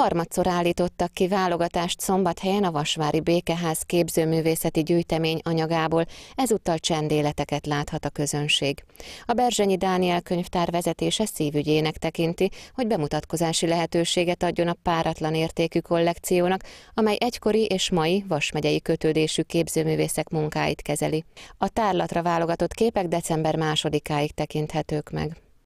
harmadszor állítottak ki válogatást szombathelyen a Vasvári Békeház képzőművészeti gyűjtemény anyagából, ezúttal csendéleteket láthat a közönség. A Berzsenyi Dániel könyvtár vezetése szívügyének tekinti, hogy bemutatkozási lehetőséget adjon a páratlan értékű kollekciónak, amely egykori és mai vasmegyei kötődésű képzőművészek munkáit kezeli. A tárlatra válogatott képek december másodikáig tekinthetők meg.